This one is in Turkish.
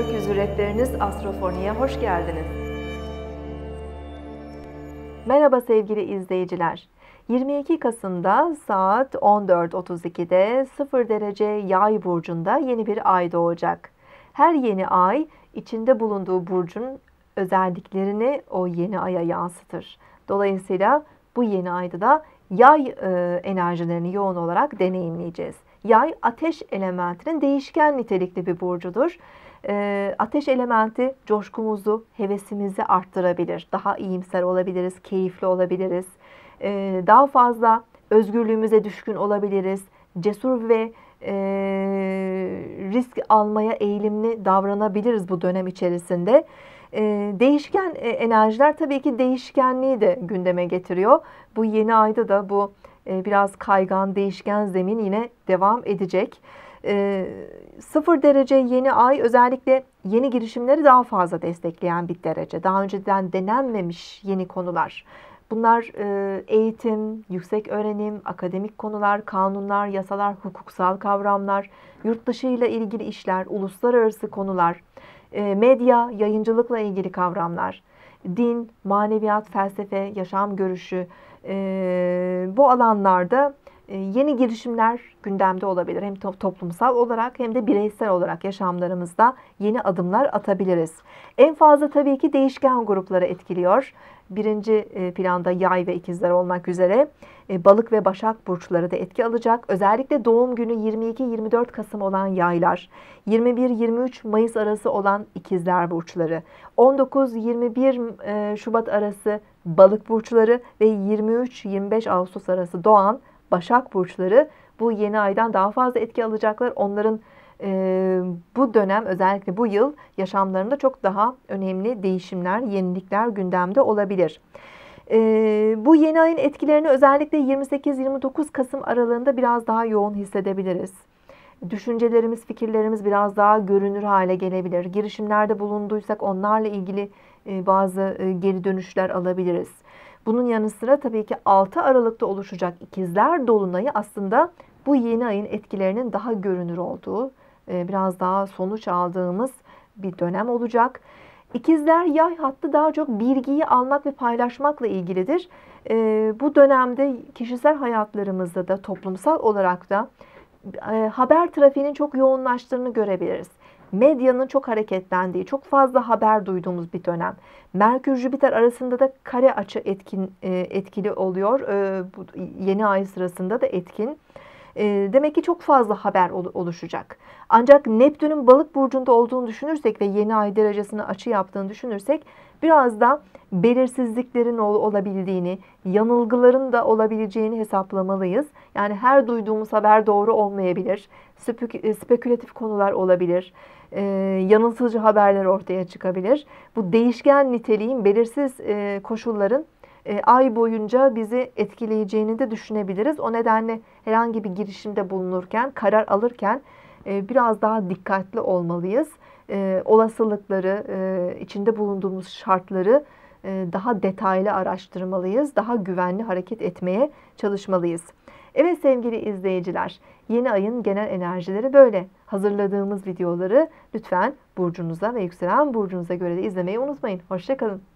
Gökyüzü Rehberiniz Astrofoni'ye hoş geldiniz. Merhaba sevgili izleyiciler. 22 Kasım'da saat 14.32'de 0 derece yay burcunda yeni bir ay doğacak. Her yeni ay içinde bulunduğu burcun özelliklerini o yeni aya yansıtır. Dolayısıyla bu yeni ayda da yay e, enerjilerini yoğun olarak deneyimleyeceğiz. Yay ateş elementinin değişken nitelikli bir burcudur. E, ateş elementi coşkumuzu, hevesimizi arttırabilir. Daha iyimser olabiliriz, keyifli olabiliriz. E, daha fazla özgürlüğümüze düşkün olabiliriz. Cesur ve e, risk almaya eğilimli davranabiliriz bu dönem içerisinde. E, değişken e, enerjiler tabii ki değişkenliği de gündeme getiriyor. Bu yeni ayda da bu e, biraz kaygan, değişken zemin yine devam edecek. E, sıfır derece yeni ay özellikle yeni girişimleri daha fazla destekleyen bir derece. Daha önceden denenmemiş yeni konular. Bunlar e, eğitim, yüksek öğrenim, akademik konular, kanunlar, yasalar, hukuksal kavramlar, yurt dışı ile ilgili işler, uluslararası konular, e, medya, yayıncılıkla ilgili kavramlar, din, maneviyat, felsefe, yaşam görüşü, e, bu alanlarda ee, yeni girişimler gündemde olabilir. Hem toplumsal olarak hem de bireysel olarak yaşamlarımızda yeni adımlar atabiliriz. En fazla tabii ki değişken grupları etkiliyor. Birinci e, planda yay ve ikizler olmak üzere e, balık ve başak burçları da etki alacak. Özellikle doğum günü 22-24 Kasım olan yaylar, 21-23 Mayıs arası olan ikizler burçları, 19-21 e, Şubat arası balık burçları ve 23-25 Ağustos arası doğan Başak burçları bu yeni aydan daha fazla etki alacaklar. Onların e, bu dönem özellikle bu yıl yaşamlarında çok daha önemli değişimler, yenilikler gündemde olabilir. E, bu yeni ayın etkilerini özellikle 28-29 Kasım aralığında biraz daha yoğun hissedebiliriz. Düşüncelerimiz, fikirlerimiz biraz daha görünür hale gelebilir. Girişimlerde bulunduysak onlarla ilgili bazı geri dönüşler alabiliriz. Bunun yanı sıra tabii ki 6 Aralık'ta oluşacak ikizler dolunayı aslında bu yeni ayın etkilerinin daha görünür olduğu, e, biraz daha sonuç aldığımız bir dönem olacak. İkizler yay hattı daha çok bilgiyi almak ve paylaşmakla ilgilidir. E, bu dönemde kişisel hayatlarımızda da toplumsal olarak da e, haber trafiğinin çok yoğunlaştığını görebiliriz. Medyanın çok hareketlendiği, çok fazla haber duyduğumuz bir dönem. Merkür-Jüpiter arasında da kare açı etkin, e, etkili oluyor. E, bu, yeni ay sırasında da etkin. Ee, demek ki çok fazla haber oluşacak. Ancak Neptün'ün balık burcunda olduğunu düşünürsek ve yeni ay derecesini açı yaptığını düşünürsek biraz da belirsizliklerin olabildiğini, yanılgıların da olabileceğini hesaplamalıyız. Yani her duyduğumuz haber doğru olmayabilir. E, spekülatif konular olabilir. E, yanılsızcı haberler ortaya çıkabilir. Bu değişken niteliğin, belirsiz e, koşulların e, ay boyunca bizi etkileyeceğini de düşünebiliriz. O nedenle herhangi bir girişimde bulunurken, karar alırken e, biraz daha dikkatli olmalıyız. E, olasılıkları, e, içinde bulunduğumuz şartları e, daha detaylı araştırmalıyız. Daha güvenli hareket etmeye çalışmalıyız. Evet sevgili izleyiciler, yeni ayın genel enerjileri böyle. Hazırladığımız videoları lütfen burcunuza ve yükselen burcunuza göre de izlemeyi unutmayın. Hoşçakalın.